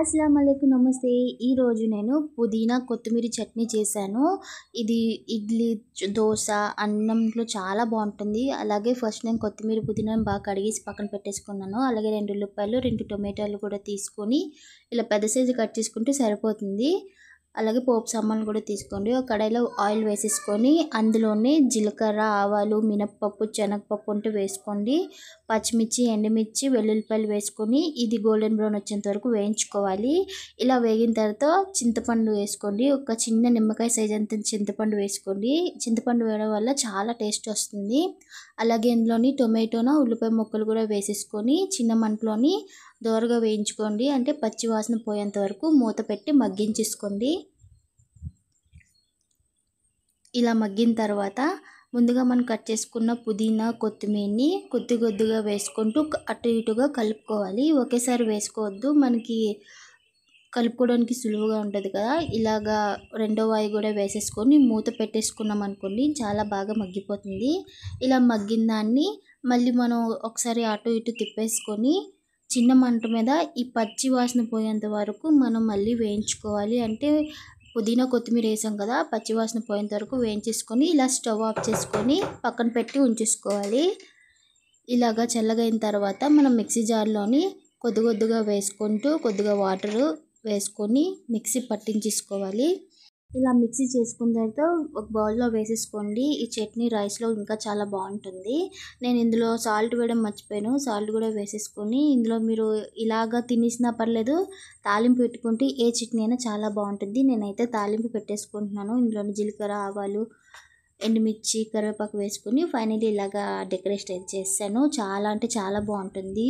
అస్సలం అయికు నమస్తే ఈరోజు నేను పుదీనా కొత్తిమీర చట్నీ చేశాను ఇది ఇడ్లీ దోశ అన్నంలో చాలా బాగుంటుంది అలాగే ఫస్ట్ నేను కొత్తిమీర పుదీనా బాగా కడిగేసి పక్కన పెట్టేసుకున్నాను అలాగే రెండు ఉల్లిపాయలు రెండు టొమాటోలు కూడా తీసుకొని ఇలా పెద్ద సైజు కట్ చేసుకుంటే సరిపోతుంది అలాగే పోపు సామాన్లు కూడా తీసుకోండి ఒక కడాయిలో ఆయిల్ వేసేసుకొని అందులోనే జీలకర్ర ఆవాలు మినప్పప్పు శనగపప్పు ఉంటే వేసుకోండి పచ్చిమిర్చి ఎండుమిర్చి వెల్లుల్లిపాయలు వేసుకొని ఇది గోల్డెన్ బ్రౌన్ వచ్చేంత వరకు వేయించుకోవాలి ఇలా వేగిన తర్వాత చింతపండు వేసుకోండి ఒక చిన్న నిమ్మకాయ సైజ్ అంత చింతపండు వేసుకోండి చింతపండు వేయడం వల్ల చాలా టేస్ట్ వస్తుంది అలాగే ఇందులోని టొమాటోన ఉల్లిపాయ ముక్కలు కూడా వేసేసుకొని చిన్న మంటలోని దోరగా వేయించుకోండి అంటే పచ్చి వాసన పోయేంత వరకు మూత పెట్టి మగ్గించేసుకోండి ఇలా మగ్గిన తర్వాత ముందుగా మనం కట్ చేసుకున్న పుదీనా కొత్తిమీరని కొద్ది కొద్దిగా వేసుకుంటూ అటు ఇటుగా కలుపుకోవాలి ఒకేసారి వేసుకోవద్దు మనకి కలుపుకోవడానికి సులువుగా ఉంటుంది కదా ఇలాగా రెండో వాయి కూడా వేసేసుకొని మూత పెట్టేసుకున్నాం అనుకోండి చాలా బాగా మగ్గిపోతుంది ఇలా మగ్గిన దాన్ని మళ్ళీ మనం ఒకసారి అటు ఇటు తిప్పేసుకొని చిన్న మంట మీద ఈ పచ్చి వాసన పోయేంత వరకు మనం మళ్ళీ వేయించుకోవాలి అంటే పుదీనా కొత్తిమీర వేసాం కదా పచ్చివాసన పోయేంత వరకు వేయించేసుకొని ఇలా స్టవ్ ఆఫ్ చేసుకొని పక్కన పెట్టి ఉంచేసుకోవాలి ఇలాగా చల్లగైన తర్వాత మనం మిక్సీ జార్లోని కొద్ది కొద్దిగా వేసుకుంటూ కొద్దిగా వాటరు వేసుకొని మిక్సీ పట్టించేసుకోవాలి ఇలా మిక్సీ చేసుకున్న తర్వాత ఒక బౌల్లో వేసేసుకోండి ఈ చట్నీ రైస్లో ఇంకా చాలా బాగుంటుంది నేను ఇందులో సాల్ట్ వేయడం మర్చిపోయాను సాల్ట్ కూడా వేసేసుకొని ఇందులో మీరు ఇలాగా తినేసినా పర్లేదు తాలింపు పెట్టుకుంటే ఏ చట్నీ అయినా చాలా బాగుంటుంది నేనైతే తాలింపు పెట్టేసుకుంటున్నాను ఇందులో జీలకర్ర ఆవాలు ఎండుమిర్చి కరివేపాకు వేసుకుని ఫైనల్లీ ఇలాగా డెకరేట్ చేస్తాను చాలా అంటే చాలా బాగుంటుంది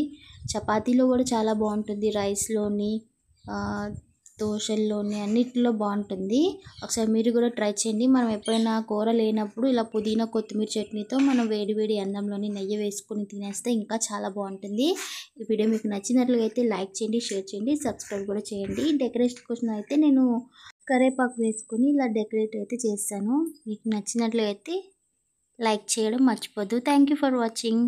చపాతీలో కూడా చాలా బాగుంటుంది రైస్లోని దోశల్లోని అన్నిటిలో బాగుంటుంది ఒకసారి మీరు కూడా ట్రై చేయండి మనం ఎప్పుడైనా కూర లేనప్పుడు ఇలా పుదీనా కొత్తిమీర చట్నీతో మనం వేడివేడి అన్నంలోని నెయ్యి వేసుకుని తినేస్తే ఇంకా చాలా బాగుంటుంది ఈ వీడియో మీకు నచ్చినట్లయితే లైక్ చేయండి షేర్ చేయండి సబ్స్క్రైబ్ కూడా చేయండి డెకరేషన్ కోసం అయితే నేను కరేపాకు వేసుకొని ఇలా డెకరేట్ అయితే చేస్తాను మీకు నచ్చినట్లయితే లైక్ చేయడం మర్చిపోద్దు థ్యాంక్ ఫర్ వాచింగ్